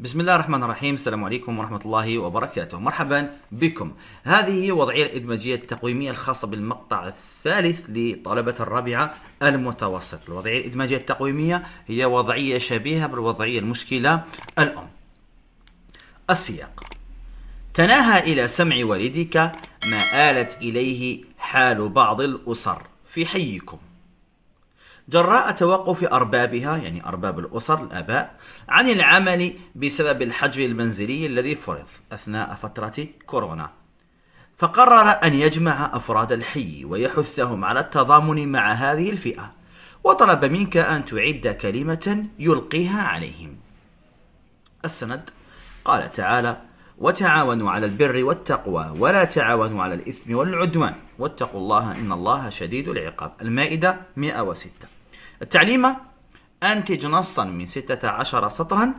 بسم الله الرحمن الرحيم السلام عليكم ورحمة الله وبركاته مرحبا بكم هذه هي وضعية الإدماجية التقويمية الخاصة بالمقطع الثالث لطلبة الرابعة المتوسط الوضعية الإدماجية التقويمية هي وضعية شبيهة بالوضعية المشكلة الأم السياق تناهى إلى سمع والدك ما آلت إليه حال بعض الأسر في حيكم جراء توقف أربابها يعني أرباب الأسر الآباء عن العمل بسبب الحجر المنزلي الذي فرض أثناء فترة كورونا فقرر أن يجمع أفراد الحي ويحثهم على التضامن مع هذه الفئة وطلب منك أن تعد كلمة يلقيها عليهم السند قال تعالى وتعاونوا على البر والتقوى ولا تعاونوا على الإثم والعدوان واتقوا الله إن الله شديد العقاب المائدة 106 التعليمة أنتج نصا من 16 سطرا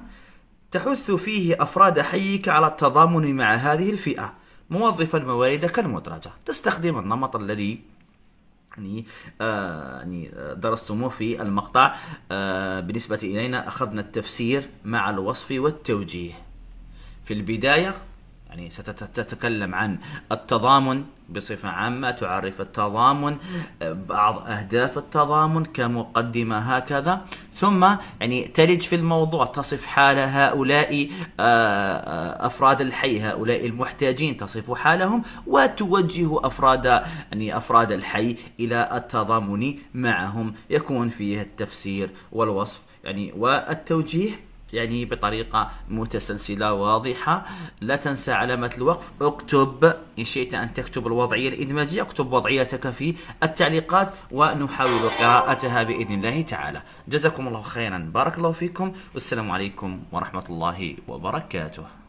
تحث فيه أفراد حيك على التضامن مع هذه الفئة موظفا مواردك المدرجة تستخدم النمط الذي يعني آه يعني آه، درستموه في المقطع آه بالنسبة إلينا أخذنا التفسير مع الوصف والتوجيه في البداية يعني ستتكلم عن التضامن بصفة عامة تعرف التضامن بعض أهداف التضامن كمقدمة هكذا ثم يعني تلج في الموضوع تصف حال هؤلاء آه، آه، أفراد الحي هؤلاء المحتاجين تصف حالهم وتوجه أفراد يعني أفراد الحي إلى التضامن معهم يكون فيه التفسير والوصف يعني والتوجيه يعني بطريقة متسلسلة واضحة لا تنسى علامة الوقف اكتب إن شئت أن تكتب الوضعية الإدماجية اكتب وضعيتك في التعليقات ونحاول قراءتها بإذن الله تعالى جزاكم الله خيرا بارك الله فيكم والسلام عليكم ورحمة الله وبركاته